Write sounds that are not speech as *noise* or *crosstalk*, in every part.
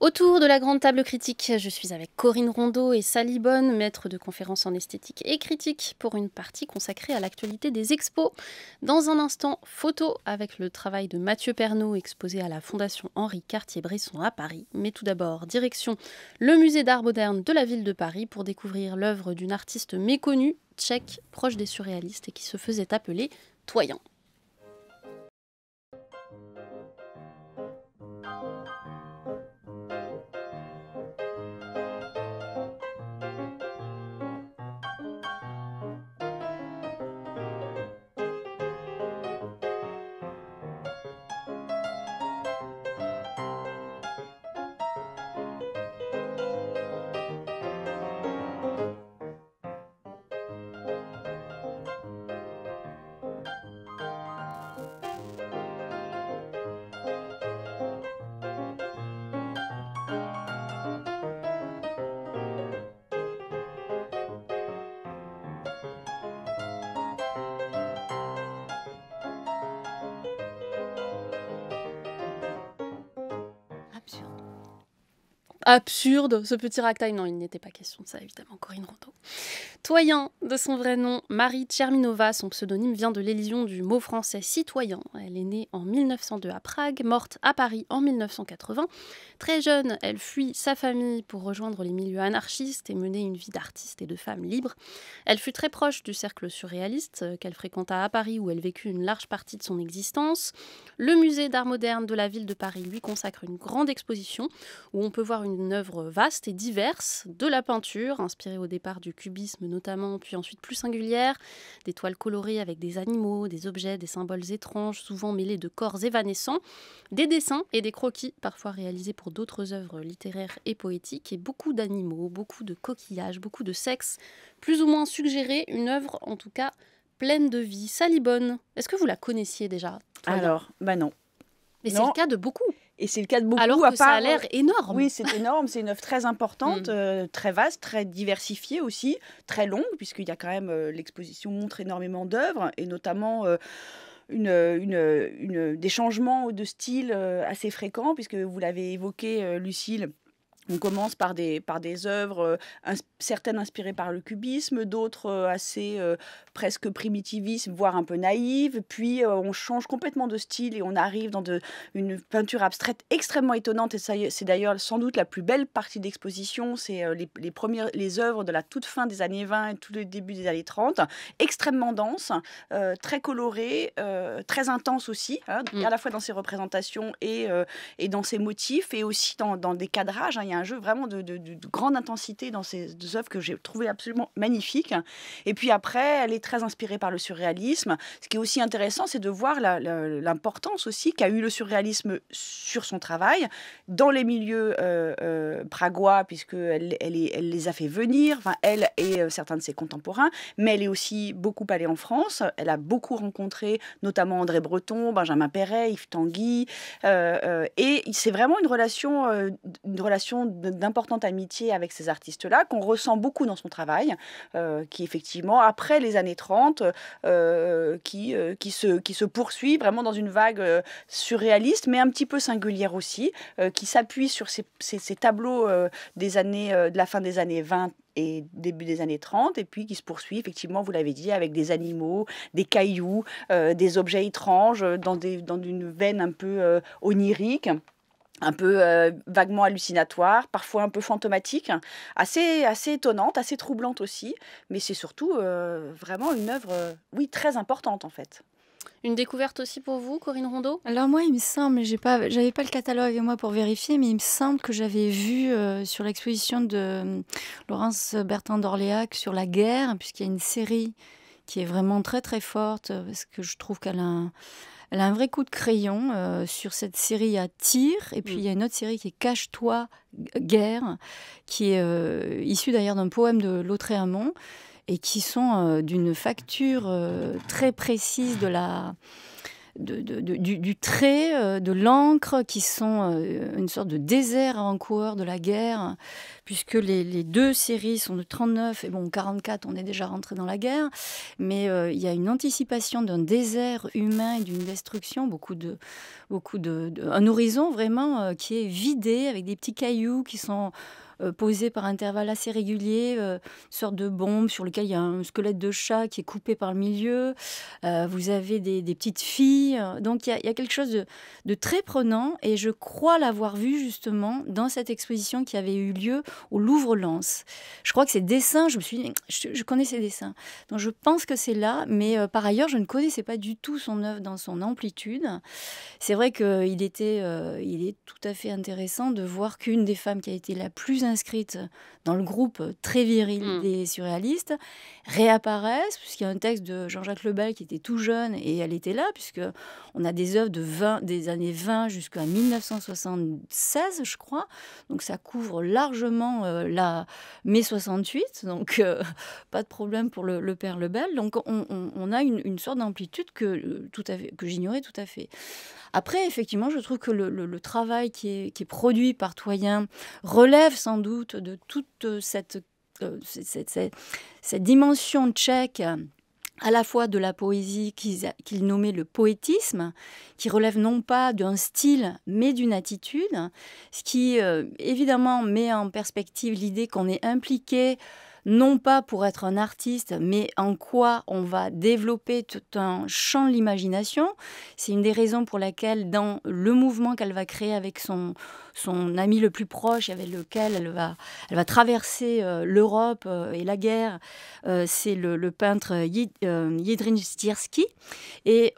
Autour de la grande table critique, je suis avec Corinne Rondeau et Sally Bonne, maître de conférences en esthétique et critique, pour une partie consacrée à l'actualité des expos. Dans un instant, photo avec le travail de Mathieu Pernaud exposé à la Fondation Henri Cartier-Bresson à Paris. Mais tout d'abord, direction le musée d'art moderne de la ville de Paris pour découvrir l'œuvre d'une artiste méconnue, tchèque, proche des surréalistes et qui se faisait appeler Toyan. absurde, ce petit ragtime. Non, il n'était pas question de ça, évidemment, Corinne Rondeau. Toyant de son vrai nom, Marie Tcherminova, son pseudonyme vient de l'élision du mot français citoyen. Elle est née en 1902 à Prague, morte à Paris en 1980. Très jeune, elle fuit sa famille pour rejoindre les milieux anarchistes et mener une vie d'artiste et de femme libre. Elle fut très proche du cercle surréaliste euh, qu'elle fréquenta à Paris où elle vécut une large partie de son existence. Le musée d'art moderne de la ville de Paris lui consacre une grande exposition où on peut voir une œuvre vaste et diverse, de la peinture, inspirée au départ du cubisme notamment, puis ensuite plus singulière, des toiles colorées avec des animaux, des objets, des symboles étranges, souvent mêlés de corps évanescents, des dessins et des croquis, parfois réalisés pour d'autres œuvres littéraires et poétiques, et beaucoup d'animaux, beaucoup de coquillages, beaucoup de sexe, plus ou moins suggérés. une œuvre en tout cas pleine de vie. Salibonne, est-ce que vous la connaissiez déjà Alors, bah non. Mais c'est le cas de beaucoup. Et c'est le cas de beaucoup. Alors que ça a l'air euh, énorme. Oui, c'est énorme. C'est une œuvre très importante, mm. euh, très vaste, très diversifiée aussi, très longue, puisqu'il y a quand même. Euh, l'exposition montre énormément d'œuvres, et notamment. des changements de style assez fréquents, puisque vous l'avez évoqué, Lucille, on commence par des, par des œuvres, euh, certaines inspirées par le cubisme, d'autres euh, assez euh, presque primitivistes, voire un peu naïves. Puis on change complètement de style et on arrive dans de, une peinture abstraite extrêmement étonnante. Et c'est d'ailleurs sans doute la plus belle partie d'exposition. C'est les, les, premières, les œuvres de la toute fin des années 20 et tout le début des années 30. Extrêmement dense, très colorée, très intense aussi, hein, mmh. à la fois dans ses représentations et, et dans ses motifs et aussi dans, des cadrages. Hein. il un jeu vraiment de, grande intensité dans ces deux œuvres que j'ai trouvé absolument magnifique. Et puis après, elle est très inspirée par le surréalisme. Ce qui est aussi intéressant, c'est de voir l'importance aussi qu'a eu le surréalisme sur son travail, dans les milieux euh, euh pragois, puisqu'elle elle, elle, les a fait venir, enfin, elle et euh, certains de ses contemporains, mais elle est aussi beaucoup allée en France. Elle a beaucoup rencontré notamment André Breton, Benjamin Perret, Yves Tanguy. Euh, et c'est vraiment une relation, une relation d'importantes amitiés avec ces artistes-là, qu'on ressent beaucoup dans son travail, euh, qui effectivement, après les années 30, euh, qui, euh, qui, se, qui se poursuit vraiment dans une vague surréaliste, mais un petit peu singulière aussi, qui s'appuie sur ces, ces, tableaux des années, de la fin des années 20 et début des années 30, et puis qui se poursuit, effectivement, vous l'avez dit, avec des animaux, des cailloux, des objets étranges, dans, des, dans une veine un peu onirique un peu euh, vaguement hallucinatoire, parfois un peu fantomatique, assez, assez étonnante, assez troublante aussi, mais c'est surtout euh, vraiment une œuvre, euh, oui, très importante en fait. Une découverte aussi pour vous, Corinne Rondeau Alors moi, il me semble, j'ai pas, j'avais pas le catalogue avec moi pour vérifier, mais il me semble que j'avais vu sur l'exposition de Laurence Bertin d'Orléac sur la guerre, puisqu'il y a une série qui est vraiment très très forte, euh, parce que je trouve qu'elle a un, vrai coup de crayon euh, sur cette série à tir. Et puis mm. il y a une autre série qui est Cache-toi, guerre, qui est euh, issue d'ailleurs d'un poème de Lautréamont et qui sont d'une facture très précise de la du, trait, euh, de l'encre, qui sont euh, une sorte de désert en coureur de la guerre, puisque les, deux séries sont de 39 et bon, 44, on est déjà rentré dans la guerre, mais euh, il y a une anticipation d'un désert humain et d'une destruction, beaucoup de, beaucoup de, un horizon vraiment qui est vidé avec des petits cailloux qui sont euh, posé par intervalles assez réguliers, euh, une sorte de bombe sur lequel il y a un squelette de chat qui est coupé par le milieu. Euh, vous avez des, petites filles. Donc il y, a, quelque chose de, très prenant et je crois l'avoir vu justement dans cette exposition qui avait eu lieu au Louvre-Lens. Je crois que ces dessins, je me suis je, connais ces dessins. Donc je pense que c'est là, mais par ailleurs, je ne connaissais pas du tout son œuvre dans son amplitude. C'est vrai qu'il était, il est tout à fait intéressant de voir qu'une des femmes qui a été la plus inscrite dans le groupe très viril mm. des surréalistes, réapparaissent, puisqu'il y a un texte de Jean-Jacques Lebel qui était tout jeune et elle était là, puisque on a des œuvres de 20, des années 20 jusqu'à 1976, je crois. Donc ça couvre largement euh, la mai 68, donc euh, *laughs* pas de problème pour le, père Lebel. Donc on, a une, une sorte d'amplitude que, euh, tout que j'ignorais tout à fait. Après, effectivement, je trouve que le, travail qui est, produit par Toyen relève sans doute de toute euh, euh, cette, dimension tchèque euh, à la fois de la poésie qu'il nommait le poétisme, qui relève non pas d'un style, mais d'une attitude, ce qui évidemment met en perspective l'idée qu'on est impliqué non pas pour être un artiste, mais en quoi on va développer tout un champ de l'imagination. C'est une des raisons pour laquelle dans le mouvement qu'elle va créer avec son son ami le plus proche avec lequel elle va, elle va traverser euh, l'Europe euh, et la guerre. Euh, c'est le, peintre Yidrin Stierski. Et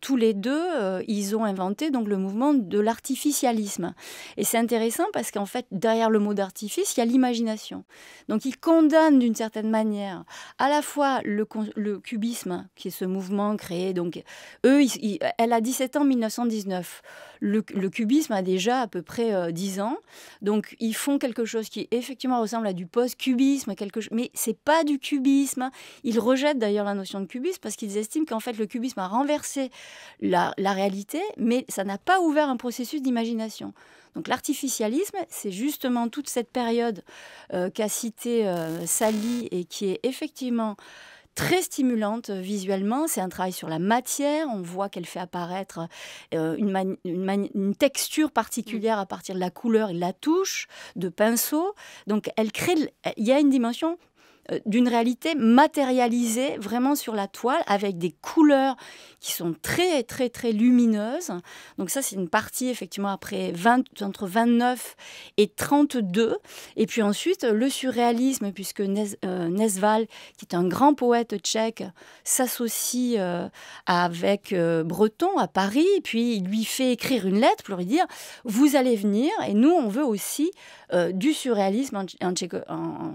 tous les deux, ils ont inventé donc le mouvement de l'artificialisme. Et c'est intéressant parce qu'en fait, derrière le mot d'artifice, il y a l'imagination. Donc ils condamnent d'une certaine manière à la fois le, cubisme, qui est ce mouvement créé. Donc eux, elle a 17 ans 1919. Le, cubisme a déjà à peu près euh, dix 10 ans. Donc, ils font quelque chose qui effectivement ressemble à du post-cubisme, quelque... mais n'est pas du cubisme. Ils rejettent d'ailleurs la notion de cubisme parce qu'ils estiment qu'en fait, le cubisme a renversé la, réalité, mais ça n'a pas ouvert un processus d'imagination. Donc l'artificialisme, c'est justement toute cette période euh, qu'a cité euh, Sally et qui est effectivement très stimulante euh, visuellement. C'est un travail sur la matière. On voit qu'elle fait apparaître euh, une, texture particulière mm. à partir de la couleur et la touche de pinceau. Donc, elle crée. Il y a une dimension euh, d'une réalité matérialisée vraiment sur la toile avec des couleurs qui sont très très très lumineuses. Donc ça c'est une partie effectivement après 20, entre 29 et 32. Et puis ensuite le surréalisme puisque euh, Nesval, qui est un grand poète tchèque, s'associe euh, avec Breton à Paris et puis il lui fait écrire une lettre pour lui dire vous allez venir et nous on veut aussi du surréalisme en, en,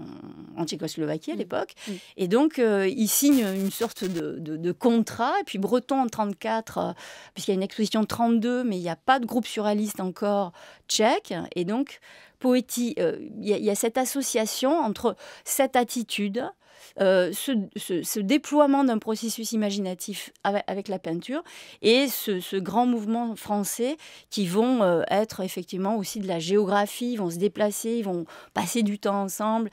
en Tchécoslovaquie à mm. l'époque. Mm. Et donc, euh, il signe une sorte de, contrat. Et puis, Breton en 34, euh, puisqu'il y a une exposition 32, mais il n'y a pas de groupe surréaliste encore tchèque. Et donc, Poétie, euh, il y, a cette association entre cette attitude, euh, ce, déploiement d'un processus imaginatif avec, la peinture et ce, grand mouvement français qui vont euh, être effectivement aussi de la géographie, ils vont se déplacer, ils vont passer du temps ensemble.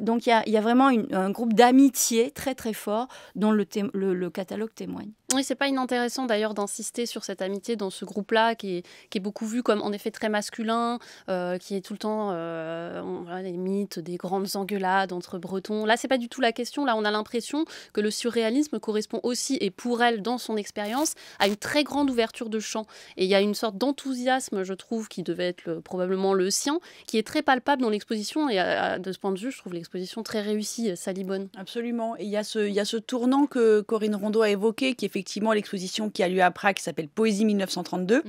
Donc il y, a, vraiment un groupe d'amitié très très fort dont le catalogue témoigne. Oui, c'est pas inintéressant d'ailleurs d'insister sur cette amitié dans ce groupe-là qui est, qui est beaucoup vu comme en effet très masculin, euh, qui est tout le temps euh, les mythes des grandes engueulades entre Bretons. Là, c'est pas du tout la question. Là, on a l'impression que le surréalisme correspond aussi et pour elle dans son expérience à une très grande ouverture de champ. Et il y a une sorte d'enthousiasme, je trouve, qui devait être probablement le sien, qui est très palpable dans l'exposition. Et euh, euh, de ce point de vue, je trouve l'exposition très réussie, Salibonne. Absolument. Et il y, ce, y a ce tournant que Corinne Rondeau a évoqué, qui est effectivement l'exposition qui a lieu à Prague qui s'appelle Poésie 1932.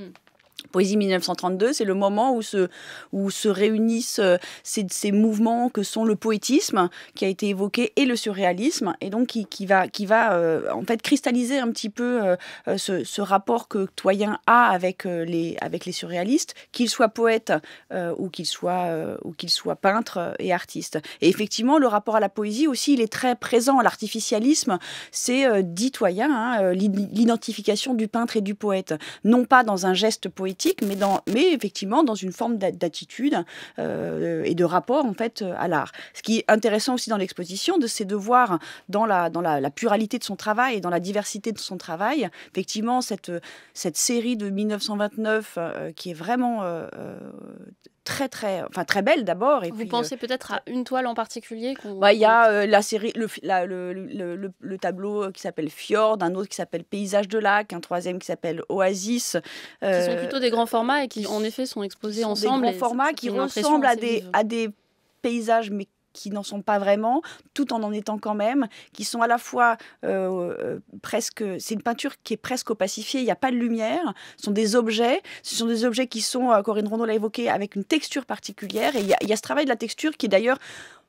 Poésie 1932, c'est le moment où se, où se réunissent euh, ces, ces, mouvements que sont le poétisme qui a été évoqué et le surréalisme, et donc qui, va, qui va euh, en fait cristalliser un petit peu euh, ce, rapport que Toyen a avec, les, avec les surréalistes, qu'il soit poète ou qu'il soit ou peintres et artiste Et effectivement, le rapport à la poésie aussi, il est très présent. L'artificialisme, c'est, dit Toyen, hein, l'identification du peintre et du poète, non pas dans un geste poétique, mais, dans, mais effectivement dans une forme d'attitude euh, et de rapport en fait euh, à l'art. Ce qui est intéressant aussi dans l'exposition, c'est de voir dans, la, dans la, pluralité de son travail et dans la diversité de son travail, effectivement cette, cette série de 1929 euh, qui est vraiment très très, enfin très belle d'abord. Vous puis, pensez euh, peut-être à une toile en particulier bah, Il bah, y a euh, la série, le, le, le, tableau euh, qui s'appelle Fjord, un autre qui s'appelle Paysage de lac, un troisième qui s'appelle Oasis. Ce sont plutôt des grands formats et qui en effet sont exposés ensemble. Des grands formats qui ressemblent à des, à des paysages mais qui n'en sont pas vraiment, tout en en étant quand même, qui sont à la fois euh, euh, presque... C'est une peinture qui est presque opacifiée, il n'y a pas de lumière, ce sont des objets, ce sont des objets qui sont, euh, Corinne Rondeau l'a évoqué, avec une texture particulière, et il y, y, a ce travail de la texture qui est d'ailleurs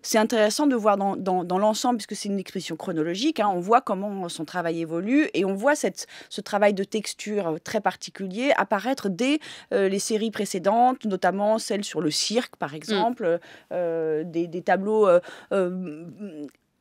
c'est intéressant de voir dans, l'ensemble, puisque c'est une expression chronologique, hein, on voit comment son travail évolue et on voit cette, ce travail de texture euh, très particulier apparaître dès euh, les séries précédentes, notamment celles sur le cirque, par mm. exemple, euh, des, tableaux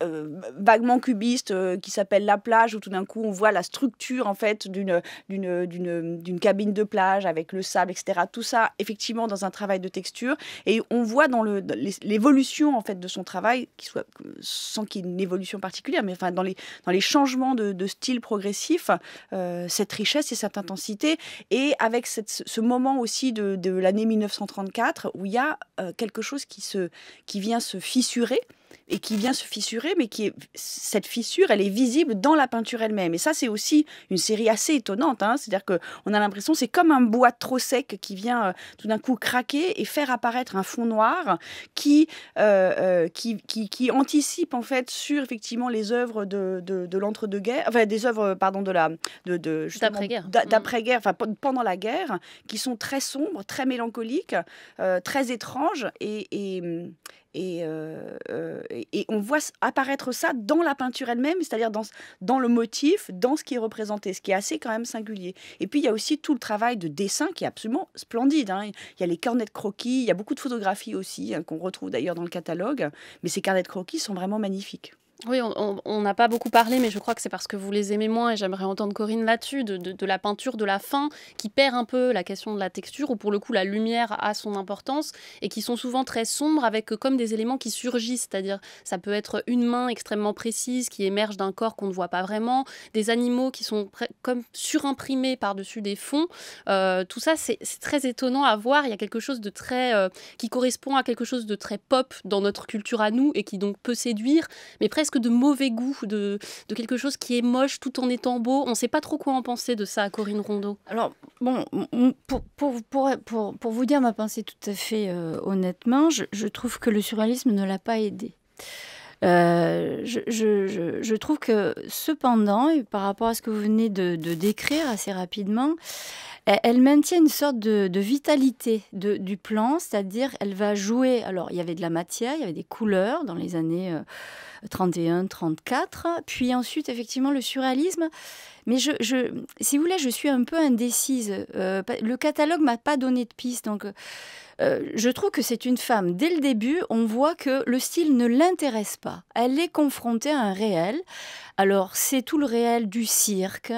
euh, vaguement cubiste euh, qui s'appelle La plage, où tout d'un coup on voit la structure en fait d'une d'une cabine de plage avec le sable, etc. Tout ça effectivement dans un travail de texture et on voit dans l'évolution en fait de son travail, qui soit sans qu'il y ait une évolution particulière, mais enfin dans les dans les changements de, style progressif, euh, cette richesse et cette intensité et avec ce moment aussi de, de l'année 1934 où il y a quelque chose qui se qui vient se fissurer et qui vient se fissurer, mais qui est, cette fissure, elle est visible dans la peinture elle-même. Et ça, c'est aussi une série assez étonnante. Hein C'est-à-dire qu'on a l'impression, c'est comme un bois trop sec qui vient euh, tout d'un coup craquer et faire apparaître un fond noir qui, euh, euh, qui, qui, qui, anticipe en fait sur effectivement les œuvres de, de, l'entre-deux-guerres, enfin des œuvres, pardon, de la de, de d'après-guerre, mmh. d'après-guerre, enfin pendant la guerre, qui sont très sombres, très mélancoliques, très étranges et, et euh, euh, et, et, on voit apparaître ça dans la peinture elle-même, c'est-à-dire dans, le motif, dans ce qui est représenté, ce qui est assez quand même singulier. Et puis il y a aussi tout le travail de dessin qui est absolument splendide. Hein. Il y a les carnets de croquis, il y a beaucoup de photographies aussi, hein, qu'on retrouve d'ailleurs dans le catalogue, mais ces carnets de croquis sont vraiment magnifiques. Oui, on n'a pas beaucoup parlé, mais je crois que c'est parce que vous les aimez moins, et j'aimerais entendre Corinne là-dessus, de, la peinture de la fin, qui perd un peu la question de la texture, ou pour le coup la lumière a son importance, et qui sont souvent très sombres, avec comme des éléments qui surgissent, c'est-à-dire ça peut être une main extrêmement précise qui émerge d'un corps qu'on ne voit pas vraiment, des animaux qui sont comme surimprimés par-dessus des fonds, euh, tout ça c'est très étonnant à voir, il y a quelque chose de très... Euh, qui correspond à quelque chose de très pop dans notre culture à nous, et qui donc peut séduire, mais presque que de mauvais goût, de, quelque chose qui est moche tout en étant beau. On ne sait pas trop quoi en penser de ça, Corinne Rondeau. Alors, bon, pour, pour, pour, vous dire ma pensée tout à fait euh, honnêtement, je, je trouve que le surréalisme ne l'a pas aidé. Euh, je, je, trouve que cependant, par rapport à ce que vous venez de, décrire assez rapidement, e, elle, maintient une sorte de, vitalité du plan, c'est-à-dire elle va jouer. Alors, il y avait de la matière, il y avait des couleurs dans les années 31, euh, 34, puis ensuite, effectivement, le surréalisme. Mais je, si vous voulez, je suis un peu indécise. Euh, le catalogue m'a pas donné de piste, donc euh, je trouve que c'est une femme, dès le début, on voit que le style ne l'intéresse pas. Elle est confrontée à un réel. Alors, c'est tout le réel du cirque,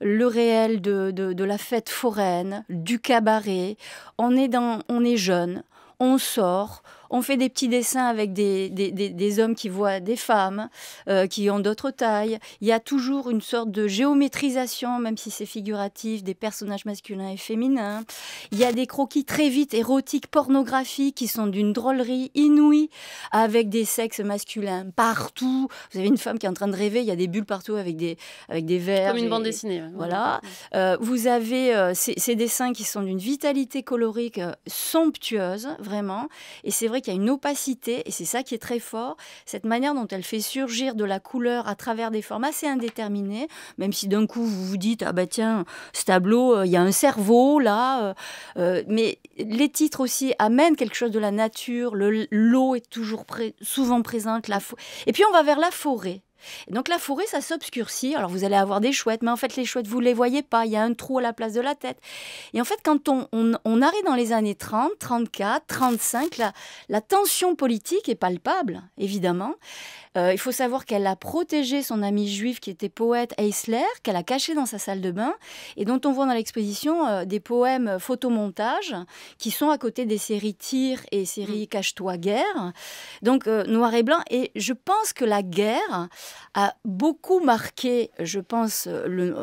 le réel de, la fête foraine, du cabaret. On est, on est jeune, on sort, on fait des petits dessins avec des, des, hommes qui voient des femmes, euh, qui ont d'autres tailles. Il y a toujours une sorte de géométrisation, même si c'est figuratif, des personnages masculins et féminins. Il y a des croquis très vite érotiques, pornographiques, qui sont d'une drôlerie inouïe, avec des sexes masculins partout. Vous avez une femme qui est en train de rêver, il y a des bulles partout avec des, avec des verres. Comme une bande dessinée. Voilà. Euh, vous avez euh, ces, ces, dessins qui sont d'une vitalité colorique somptueuse, vraiment. Et c'est vrai il y a une opacité, et c'est ça qui est très fort, cette manière dont elle fait surgir de la couleur à travers des formes assez indéterminées, même si d'un coup vous vous dites, ah bah tiens, ce tableau, euh, il y a un cerveau là, euh, euh, mais les titres aussi amènent quelque chose de la nature, l'eau est toujours souvent présente, la et puis on va vers la forêt donc la forêt, ça s'obscurcit. Alors vous allez avoir des chouettes, mais en fait les chouettes, vous ne les voyez pas. Il y a un trou à la place de la tête. Et en fait, quand on, arrive dans les années 30, 34, 35, la, la tension politique est palpable, évidemment. Euh, il faut savoir qu'elle a protégé son ami juif qui était poète Eisler, qu'elle a caché dans sa salle de bain, et dont on voit dans l'exposition euh, des poèmes photomontage qui sont à côté des séries Tire et séries mm. Cache-toi guerre. Donc euh, noir et blanc. Et je pense que la guerre, a beaucoup marqué, je pense,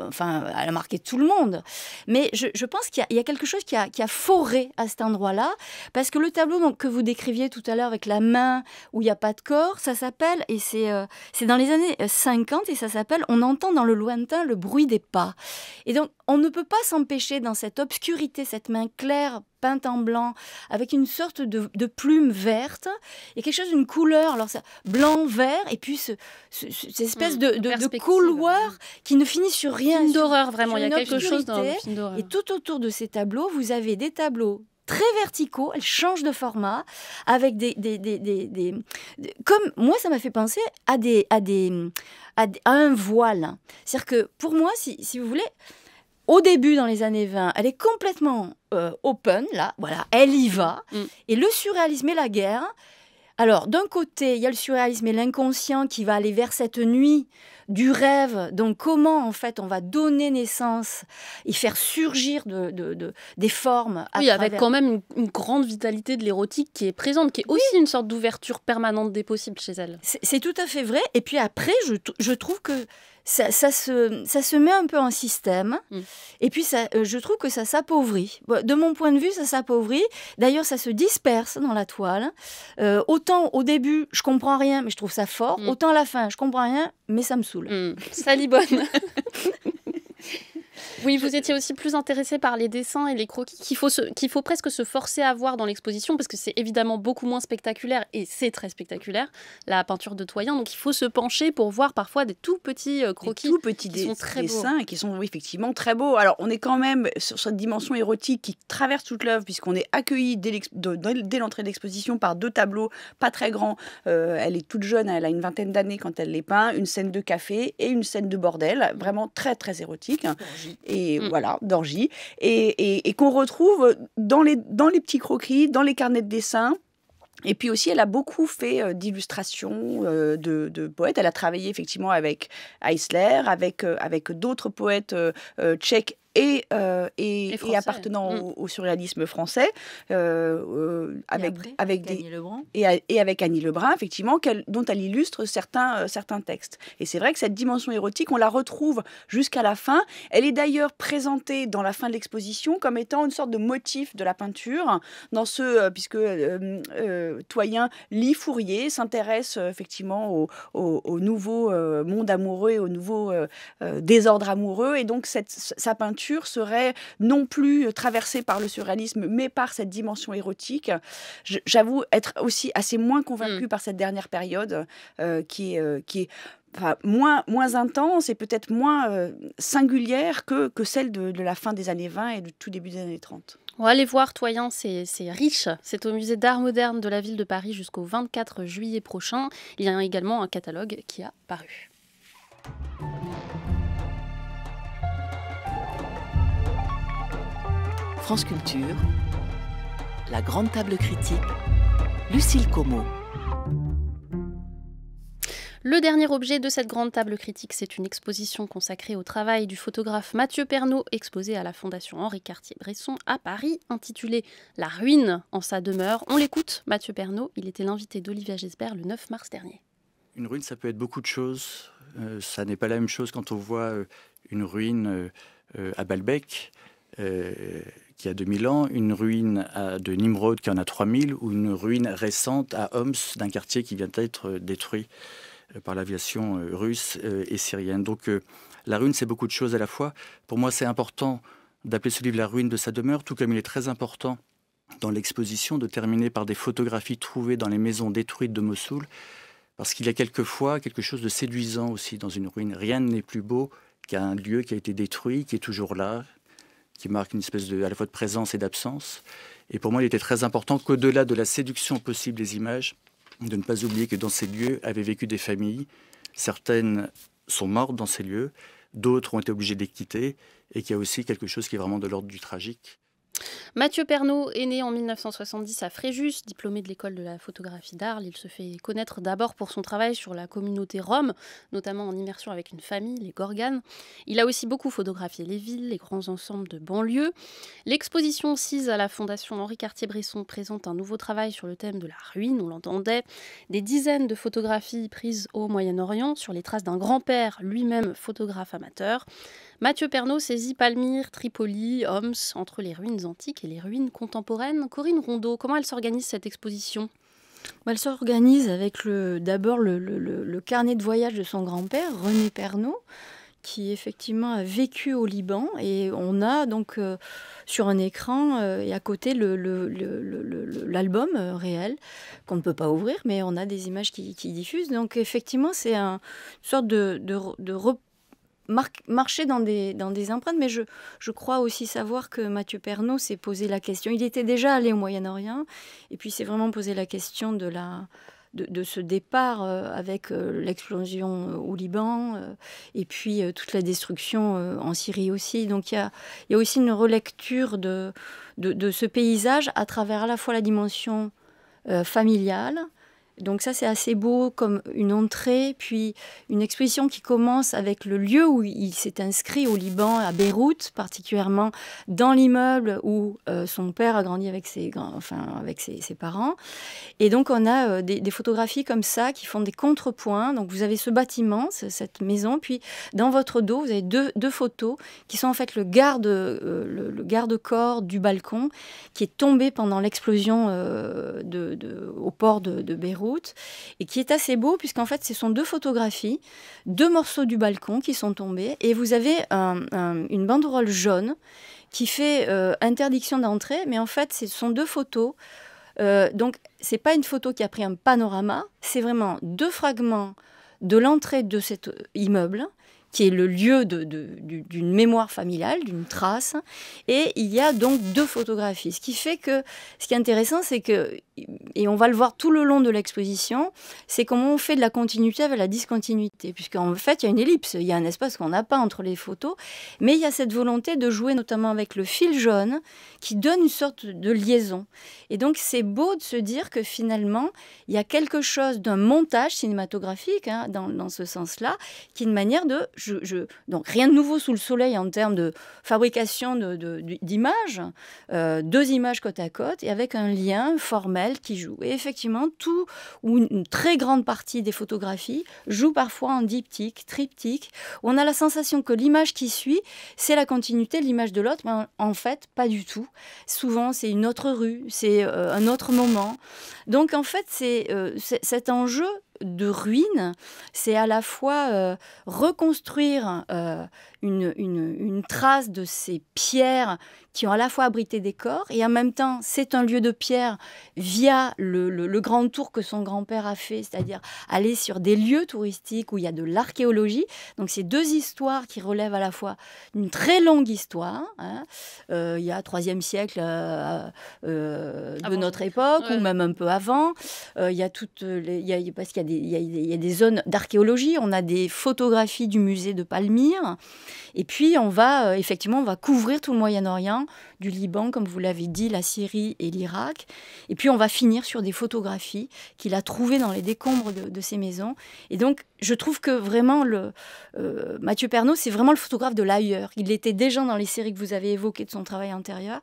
enfin, elle a marqué tout le monde. Mais je, pense qu'il y, a quelque chose qui a, foré à cet endroit-là, parce que le tableau que vous décriviez tout à l'heure avec la main où il n'y a pas de corps, ça s'appelle, et c'est euh, dans les années 50, et ça s'appelle On entend dans le lointain le bruit des pas. Et donc, on ne peut pas s'empêcher dans cette obscurité, cette main claire peinte en blanc, avec une sorte de, plume verte, et quelque chose d'une couleur, alors ça, blanc, vert, et puis cette espèce mm, de, couloir qui ne finit sur rien. Une d'horreur, vraiment, il y a quelque chose dans Et tout autour de ces tableaux, vous avez des tableaux très verticaux, Elles changent de format, avec des... comme moi, ça m'a fait penser à, des, à, des, un voile. C'est-à-dire que pour moi, si, si vous voulez, au début, dans les années 20, elle est complètement euh, open, là, voilà, elle y va. Mm. Et le surréalisme et la guerre. Alors, d'un côté, il y a le surréalisme et l'inconscient qui va aller vers cette nuit du rêve. Donc, comment, en fait, on va donner naissance et faire surgir de, des formes à Oui, avec quand même une, grande vitalité de l'érotique qui est présente, qui est aussi une sorte d'ouverture permanente des possibles chez elle. C'est tout à fait vrai. Et puis après, je, je trouve que ça, se, ça se met un peu en système. Mm. Et puis, ça, euh, je trouve que ça s'appauvrit. De mon point de vue, ça s'appauvrit. D'ailleurs, ça se disperse dans la toile. Euh, autant au début, je comprends rien, mais je trouve ça fort. Mm. Autant à la fin, je comprends rien, mais ça me saoule. Mm. ça Salibonne *laughs* Oui, vous étiez aussi plus intéressé par les dessins et les croquis qu'il faut, qu'il faut presque se forcer à voir dans l'exposition parce que c'est évidemment beaucoup moins spectaculaire et c'est très spectaculaire, la peinture de Toyen. Donc il faut se pencher pour voir parfois des tout petits euh, croquis. Des tout petits qui sont très dessins beaux. qui sont effectivement très beaux. Alors on est quand même sur cette dimension érotique qui traverse toute l'œuvre puisqu'on est accueilli dès l'entrée de l'exposition par deux tableaux pas très grands. Euh, elle est toute jeune, elle a une vingtaine d'années quand elle les peint, une scène de café et une scène de bordel, vraiment très très érotique et mm. voilà, d'orgie, et, et, qu'on retrouve dans les, dans les petits croquis, dans les carnets de dessin. Et puis aussi, elle a beaucoup fait euh, d'illustrations euh, de, poètes. Elle a travaillé effectivement avec Eisler, avec, euh, avec d'autres poètes tchèques et, euh, appartenant hein. mm. au, surréalisme français, euh, euh, avec, avec, des, et, avec Annie Lebrun, effectivement, dont elle illustre certains, certains textes. Et c'est vrai que cette dimension érotique, on la retrouve jusqu'à la fin. Elle est d'ailleurs présentée dans la fin de l'exposition comme étant une sorte de motif de la peinture, dans ce, puisque Toyen lit Fourier, s'intéresse effectivement au, nouveau monde amoureux au nouveau désordre amoureux, et donc cette, sa peinture serait non plus traversée par le surréalisme, mais par cette dimension érotique. J'avoue être aussi assez moins convaincue mm. par cette dernière période euh, qui est, euh, qui est moins, moins intense et peut-être moins euh, singulière que, celle de, de, la fin des années 20 et du tout début des années 30. On va aller voir Toyen, c'est riche. C'est au musée d'art moderne de la ville de Paris jusqu'au 24 juillet prochain. Il y a également un catalogue qui a paru. France La Grande Table Critique, Lucille Como. Le dernier objet de cette grande table critique, c'est une exposition consacrée au travail du photographe Mathieu Pernaud, exposée à la Fondation Henri Cartier-Bresson à Paris, intitulée La ruine en sa demeure. On l'écoute, Mathieu Pernaud, il était l'invité d'Olivier Gesbert le 9 mars dernier. Une ruine, ça peut être beaucoup de choses. Euh, ça n'est pas la même chose quand on voit euh, une ruine euh, à Balbec qui a 2000 ans, une ruine euh, de Nimrod qui en a 3000, ou une ruine récente à Homs d'un quartier qui vient d'être euh, détruit euh, par l'aviation russe et syrienne. Donc la ruine, c'est beaucoup de choses à la fois. Pour moi, c'est important d'appeler ce livre La ruine de sa demeure, tout comme il est très important dans l'exposition de terminer par des photographies trouvées dans les maisons détruites de Mossoul, parce qu'il y a quelquefois quelque chose de séduisant aussi dans une ruine. Rien n'est plus beau qu'un lieu qui a été détruit, qui est toujours là, qui marque une espèce de, à la fois de présence et d'absence. Et pour moi, il était très important qu'au-delà de la séduction possible des images, de ne pas oublier que dans ces lieux avaient vécu des familles. Certaines sont mortes dans ces lieux, d'autres ont été obligées de les quitter, et qu'il y a aussi quelque chose qui est vraiment de l'ordre du tragique. Mathieu Pernaud est né en 1970 à Fréjus, diplômé de l'école de la photographie d'Arles. Il se fait connaître d'abord pour son travail sur la communauté rome, notamment en immersion avec une famille, les Gorganes. Il a aussi beaucoup photographié les villes, les grands ensembles de banlieues. L'exposition sise à la Fondation Henri Cartier-Bresson présente un nouveau travail sur le thème de la ruine, on l'entendait. Des dizaines de photographies prises au Moyen-Orient sur les traces d'un grand-père, lui-même photographe amateur. Mathieu Pernaud saisit Palmyre, Tripoli, Homs, entre les ruines antiques et les ruines contemporaines. Corinne Rondeau, comment elle s'organise cette exposition bah, elle s'organise avec d'abord le, carnet de voyage de son grand-père, René Pernaud, qui effectivement a vécu au Liban. Et on a donc euh, sur un écran euh, et à côté l'album euh, réel qu'on ne peut pas ouvrir, mais on a des images qui, diffusent. Donc effectivement, c'est un, une sorte de, de, marcher dans des, empreintes, mais je, crois aussi savoir que Mathieu Pernaud s'est posé la question. Il était déjà allé au Moyen-Orient, et puis s'est vraiment posé la question de ce départ euh, avec euh, l'explosion euh, au Liban et puis toute la destruction en Syrie aussi. Donc il y a, aussi une relecture de, ce paysage à travers à la fois la dimension familiale, donc ça, c'est assez beau comme une entrée, puis une exposition qui commence avec le lieu où il s'est inscrit au Liban, à Beyrouth particulièrement, dans l'immeuble où euh, son père a grandi avec ses, enfin, avec ses, parents. Et donc on a euh, des, photographies comme ça qui font des contrepoints. Donc vous avez ce bâtiment, cette maison, puis dans votre dos, vous avez deux, photos qui sont en fait le garde, euh, le, garde-corps du balcon qui est tombé pendant l'explosion de, au port de Beyrouth et qui est assez beau puisqu'en fait ce sont deux photographies, deux morceaux du balcon qui sont tombés et vous avez une banderole jaune qui fait euh, interdiction d'entrée, mais en fait ce sont deux photos. Euh, donc c'est pas une photo qui a pris un panorama, c'est vraiment deux fragments de l'entrée de cet immeuble qui est le lieu d'une mémoire familiale, d'une trace. Et il y a donc deux photographies. Ce qui fait que ce qui est intéressant, c'est que et on va le voir tout le long de l'exposition, c'est comment on fait de la continuité avec la discontinuité, puisqu'en fait, il y a une ellipse, il y a un espace qu'on n'a pas entre les photos, mais il y a cette volonté de jouer notamment avec le fil jaune qui donne une sorte de liaison. Et donc, c'est beau de se dire que finalement, il y a quelque chose d'un montage cinématographique, hein, dans, ce sens-là, qui est une manière de... donc, rien de nouveau sous le soleil en termes de fabrication d'images, de, euh, deux images côte à côte, et avec un lien formel qui joue. Et effectivement, tout ou une très grande partie des photographies joue parfois en diptyque, triptyque. On a la sensation que l'image qui suit, c'est la continuité de l'image de l'autre, mais en fait, pas du tout. Souvent, c'est une autre rue, c'est euh, un autre moment. Donc, en fait, c'est euh, cet enjeu de ruine, c'est à la fois euh, reconstruire une, une, trace de ces pierres qui ont à la fois abrité des corps et en même temps c'est un lieu de pierre via le, grand tour que son grand-père a fait, c'est-à-dire aller sur des lieux touristiques où il y a de l'archéologie. Donc c'est deux histoires qui relèvent à la fois d'une très longue histoire. Hein, euh, il y a troisième siècle euh, euh, de notre époque ou même un peu avant. il y a toutes y a, parce qu'il y a des zones d'archéologie. On a des photographies du musée de Palmyre. Et puis, on va euh, effectivement, on va couvrir tout le Moyen-Orient, du Liban, comme vous l'avez dit, la Syrie et l'Irak. Et puis, on va finir sur des photographies qu'il a trouvées dans les décombres de, ses ces maisons. Et donc, je trouve que vraiment, le, euh, Mathieu Pernaud, c'est vraiment le photographe de l'ailleurs. Il était déjà dans les séries que vous avez évoquées de son travail antérieur.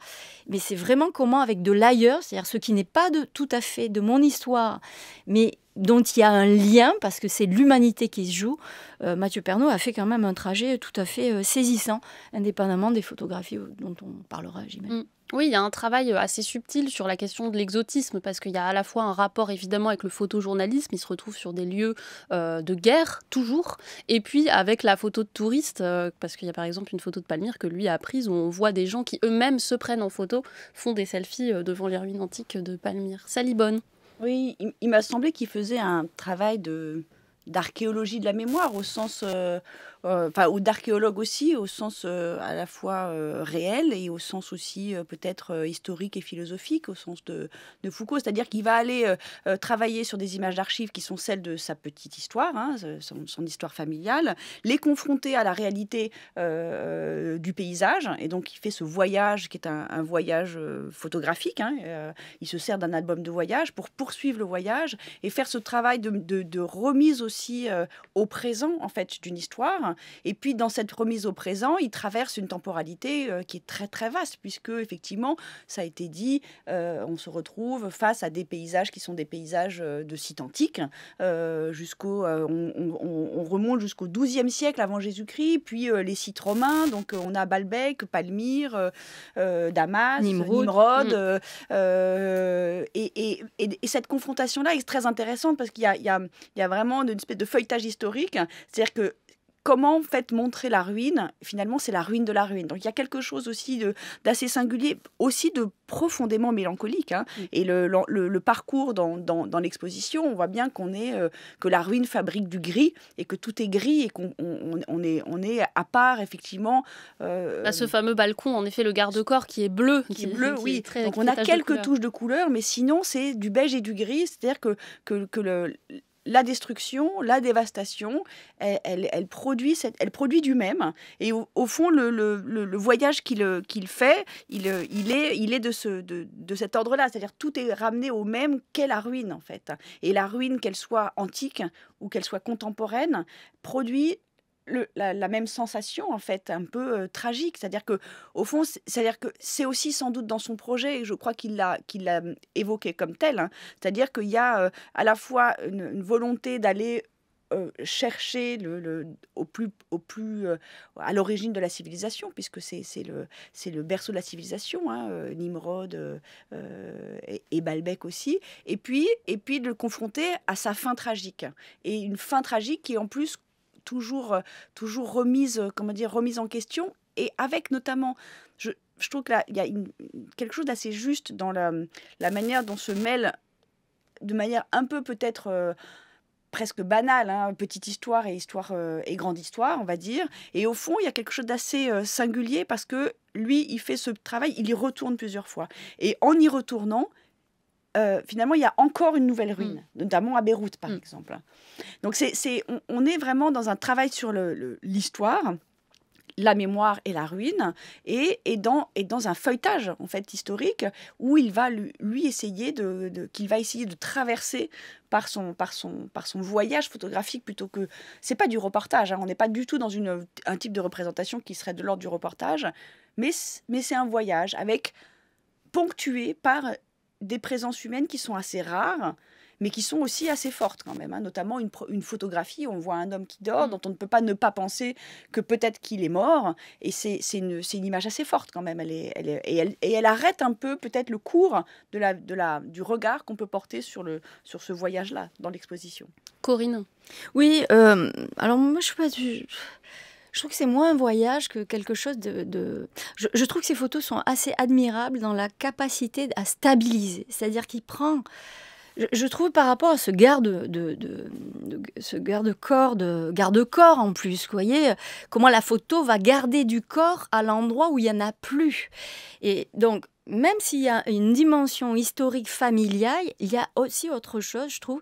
Mais c'est vraiment comment, avec de l'ailleurs, c'est-à-dire ce qui n'est pas tout à fait de mon histoire, mais dont il y a un lien, parce que c'est l'humanité qui se joue, euh, Mathieu Pernaud a fait quand même un trajet tout à fait euh, saisissant, indépendamment des photographies euh, dont on parlera, j'imagine. Mm. Oui, il y a un travail assez subtil sur la question de l'exotisme, parce qu'il y a à la fois un rapport évidemment avec le photojournalisme, il se retrouve sur des lieux de guerre, toujours, et puis avec la photo de touriste, parce qu'il y a par exemple une photo de Palmyre que lui a prise où on voit des gens qui eux-mêmes se prennent en photo, font des selfies devant les ruines antiques de Palmyre. Salibonne. Oui, il, m'a semblé qu'il faisait un travail de d'archéologie de la mémoire au sens euh, euh, enfin, ou d'archéologue aussi, au sens euh, à la fois euh, réel et au sens aussi peut-être historique et philosophique, au sens de, Foucault. C'est-à-dire qu'il va aller travailler sur des images d'archives qui sont celles de sa petite histoire, hein, son, histoire familiale, les confronter à la réalité du paysage. Et donc, il fait ce voyage qui est un, voyage photographique. Hein, il se sert d'un album de voyage pour poursuivre le voyage et faire ce travail de, remise aussi au présent en fait d'une histoire et puis dans cette remise au présent, il traverse une temporalité euh, qui est très très vaste, puisque effectivement, ça a été dit, euh, on se retrouve face à des paysages qui sont des paysages euh, de sites antiques, jusqu'au, on, remonte jusqu'au XIIe siècle avant Jésus-Christ, puis les sites romains, donc on a Balbec, Palmyre, Damas, Nimrod, mm. et, cette confrontation-là est très intéressante parce qu'il y, y a, vraiment une espèce de feuilletage historique, c'est-à-dire que comment en fait montrer la ruine Finalement, c'est la ruine de la ruine. Donc il y a quelque chose aussi d'assez singulier, aussi de profondément mélancolique. Hein. Et le, parcours dans, l'exposition, on voit bien qu'on est euh, que la ruine fabrique du gris et que tout est gris et qu'on est on est à part effectivement. Euh, bah, ce fameux balcon, en effet, le garde-corps qui est bleu, qui, bleu, oui. Donc on a quelques touches de couleur, mais sinon c'est du beige et du gris, c'est-à-dire que que, que le, la destruction, la dévastation, elle, produit, du même. Et au, fond, le, voyage qu'il fait, il, est, de, cet ordre-là. C'est-à-dire tout est ramené au même qu'est la ruine, en fait. Et la ruine, qu'elle soit antique ou qu'elle soit contemporaine, produit la, même sensation en fait un peu euh, tragique c'est à dire que au fond c'est à dire que c'est aussi sans doute dans son projet et je crois qu'il l'a qu'il l'a hum, évoqué comme tel hein. c'est à dire qu'il y a euh, à la fois une, volonté d'aller euh, chercher le, au plus, au plus à l'origine de la civilisation, puisque c'est le, le berceau de la civilisation, hein, Nimrod et, et, Balbec aussi, et puis, et puis de le confronter à sa fin tragique, et une fin tragique qui en plus toujours, euh, toujours remise, euh, comment dire, remise en question. Et avec notamment, je, je trouve qu'il y a quelque chose d'assez juste dans la, manière dont se mêle, de manière un peu peut-être euh, presque banale, hein, petite histoire et histoire et grande histoire, on va dire. Et au fond, il y a quelque chose d'assez singulier parce que lui, il fait ce travail, il y retourne plusieurs fois. Et en y retournant, euh, finalement, il y a encore une nouvelle ruine, mm. notamment à Beyrouth, par mm. exemple. Donc, c'est, on, on, est vraiment dans un travail sur l'histoire. Le, la mémoire et la ruine, et, et, dans, et dans un feuilletage en fait historique où il va lui, lui essayer de, qu'il va essayer de traverser par son, par son, par son voyage photographique plutôt que c'est pas du reportage. Hein, on n'est pas du tout dans une, un type de représentation qui serait de l'ordre du reportage, mais mais c'est un voyage avec ponctué par des présences humaines qui sont assez rares, mais qui sont aussi assez fortes quand même. Hein. Notamment une, photographie on voit un homme qui dort, mm. dont on ne peut pas ne pas penser que peut-être qu'il est mort. Et c'est une, une, image assez forte quand même. Elle est, elle et, elle, arrête un peu peut-être le cours de la, de la, du regard qu'on peut porter sur, le, sur ce voyage-là dans l'exposition. Corinne Oui, euh, alors moi je suis pas du je trouve que c'est moins un voyage que quelque chose de... Je, trouve que ces photos sont assez admirables dans la capacité à stabiliser. C'est-à-dire qu'il prend... Je, trouve par rapport à ce garde de, ce garde corps de garde corps en plus vous voyez comment la photo va garder du corps à l'endroit où il y en a plus et donc même s'il y a une dimension historique familiale, il y a aussi autre chose, je trouve.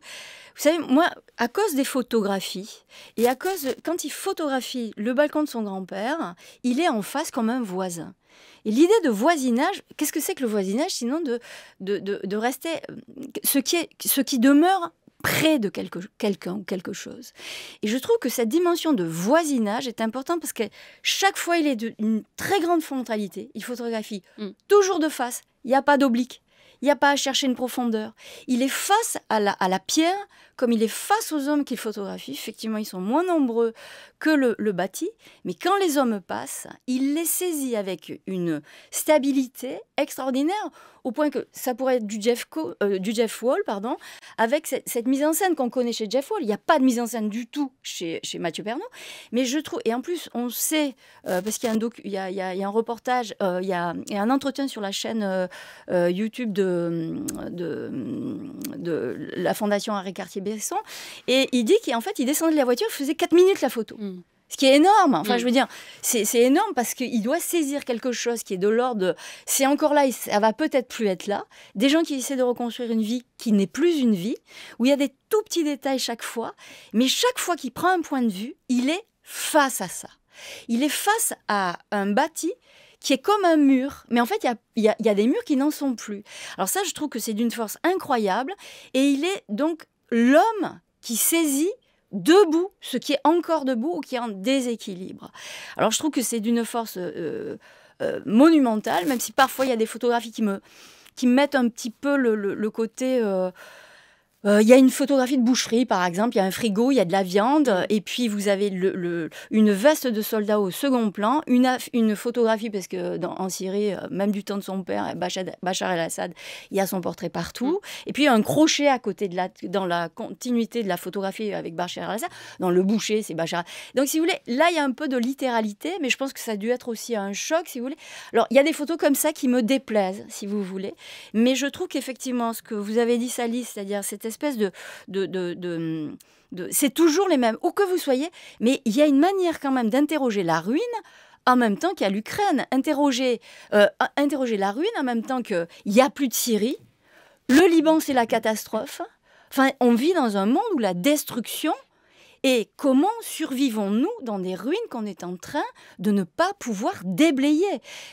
Vous savez, moi, à cause des photographies, et à cause, quand il photographie le balcon de son grand-père, il est en face comme un voisin. Et l'idée de voisinage, qu'est-ce que c'est que le voisinage sinon de, de, de, de rester, euh, ce qui, est, ce qui demeure près de quelque, quelqu'un ou quelque chose. Et je trouve que cette dimension de voisinage est importante parce que chaque fois, il est d'une très grande frontalité. Il photographie mm. toujours de face. Il n'y a pas d'oblique. Il n'y a pas à chercher une profondeur. Il est face à la pierre comme il est face aux hommes qu'il photographie, effectivement, ils sont moins nombreux que le, bâti, mais quand les hommes passent, il les saisit avec une stabilité extraordinaire, au point que ça pourrait être du Jeff, euh, Wall, pardon, avec cette, mise en scène qu'on connaît chez Jeff Wall. Il n'y a pas de mise en scène du tout chez, Mathieu Pernot, mais je trouve, et en plus, on sait, euh, parce qu'il y, a un reportage, il, y a, un entretien sur la chaîne euh, YouTube de, de la Fondation Harry Cartier Besson. Et il dit qu'en fait, il descendait de la voiture, il faisait 4 minutes la photo. Mm. Ce qui est énorme. Enfin, mm. je veux dire, c'est énorme parce qu'il doit saisir quelque chose qui est de l'ordre. C'est encore là, ça va peut-être plus être là. Des gens qui essaient de reconstruire une vie qui n'est plus une vie, où il y a des tout petits détails chaque fois, mais chaque fois qu'il prend un point de vue, il est face à ça. Il est face à un bâti qui est comme un mur, mais en fait, il y a, des murs qui n'en sont plus. Alors ça, je trouve que c'est d'une force incroyable, et il est donc l'homme qui saisit debout ce qui est encore debout ou qui est en déséquilibre. Alors je trouve que c'est d'une force euh, euh, monumentale, même si parfois il y a des photographies qui me, qui mettent un petit peu le, côté... Euh, euh, il y a une photographie de boucherie, par exemple. Il y a un frigo, il y a de la viande. Et puis, vous avez le, une veste de soldat au second plan, une, une photographie, parce que dans, en Syrie, euh, même du temps de son père, Bachar el-Assad, il y a son portrait partout. Mm. Et puis, un crochet à côté de la, dans la continuité de la photographie avec Bachar el-Assad. Dans le boucher, c'est Bachar. Donc, si vous voulez, là, il y a un peu de littéralité, mais je pense que ça a dû être aussi un choc, si vous voulez. Alors, il y a des photos comme ça qui me déplaisent, si vous voulez. Mais je trouve qu'effectivement, ce que vous avez dit, Sally, c'est-à-dire c'était espèce de, c'est toujours les mêmes, où que vous soyez, mais il y a une manière quand même d'interroger la ruine en même temps qu'il y a l'Ukraine, interroger, euh, interroger la ruine en même temps qu'il n'y a plus de Syrie, le Liban c'est la catastrophe, enfin on vit dans un monde où la destruction et comment survivons-nous dans des ruines qu'on est en train de ne pas pouvoir déblayer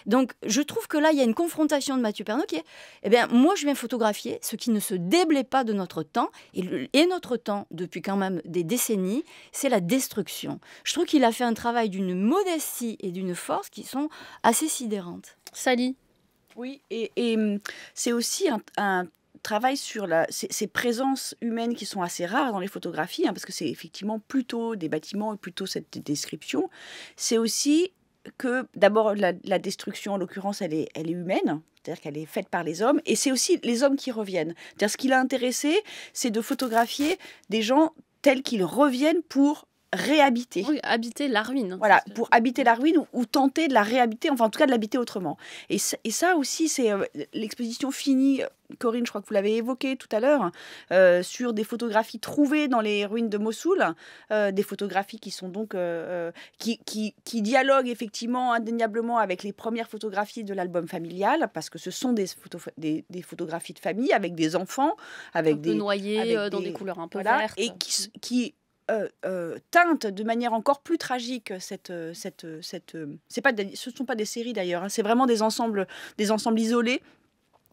Donc, je trouve que là, il y a une confrontation de Mathieu Pernot qui est, eh bien, moi, je viens photographier ce qui ne se déblaye pas de notre temps. Et, notre temps, depuis quand même des décennies, c'est la destruction. Je trouve qu'il a fait un travail d'une modestie et d'une force qui sont assez sidérantes. Sally oui, et, hum, c'est aussi un, travaille sur ces, présences humaines qui sont assez rares dans les photographies, hein, parce que c'est effectivement plutôt des bâtiments et plutôt cette description. C'est aussi que d'abord la, destruction en l'occurrence elle est, elle est humaine, c'est-à-dire qu'elle est faite par les hommes, et c'est aussi les hommes qui reviennent. dire ce qui l'a intéressé, c'est de photographier des gens tels qu'ils reviennent pour réhabiter. Oui, habiter la ruine. Hein, voilà, pour habiter la ruine ou, tenter de la réhabiter, enfin en tout cas de l'habiter autrement. Et, ça aussi, c'est euh, l'exposition finie. Euh, Corinne, je crois que vous l'avez évoqué tout à l'heure, euh, sur des photographies trouvées dans les ruines de Mossoul, des photographies qui sont donc qui, qui, qui, dialoguent effectivement indéniablement avec les premières photographies de l'album familial, parce que ce sont des, des, photographies de famille avec des enfants, avec des noyés dans des, couleurs un peu voilà, vertes, et qui, qui euh, euh, teinte de manière encore plus tragique cette euh, euh, c'est pas ce ne sont pas des séries d'ailleurs hein, c'est vraiment des ensembles des ensembles isolés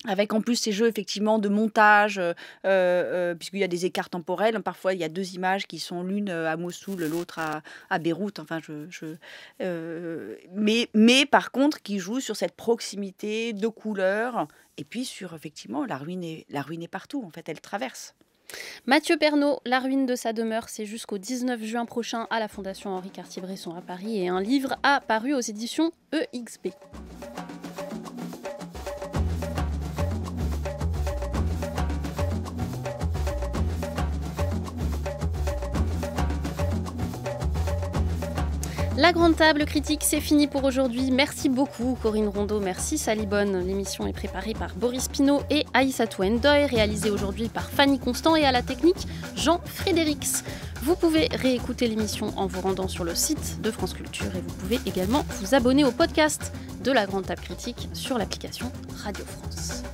avec en plus ces jeux effectivement de montage, puisqu'il y a des écarts temporels. Parfois, il y a deux images qui sont l'une à Mossoul, l'autre à, Beyrouth. Enfin, je, mais, mais par contre, qui joue sur cette proximité de couleurs et puis sur effectivement la ruine est, la ruine est partout. En fait, elle traverse. Mathieu Pernaud, La ruine de sa demeure, c'est jusqu'au 19 juin prochain à la Fondation Henri Cartier-Bresson à Paris et un livre a paru aux éditions EXP. La grande table critique, c'est fini pour aujourd'hui. Merci beaucoup Corinne Rondeau, merci Salibonne. L'émission est préparée par Boris Pino et Aïssatou Touendoy, réalisée aujourd'hui par Fanny Constant et à la technique Jean Frédérix. Vous pouvez réécouter l'émission en vous rendant sur le site de France Culture et vous pouvez également vous abonner au podcast de la grande table critique sur l'application Radio France.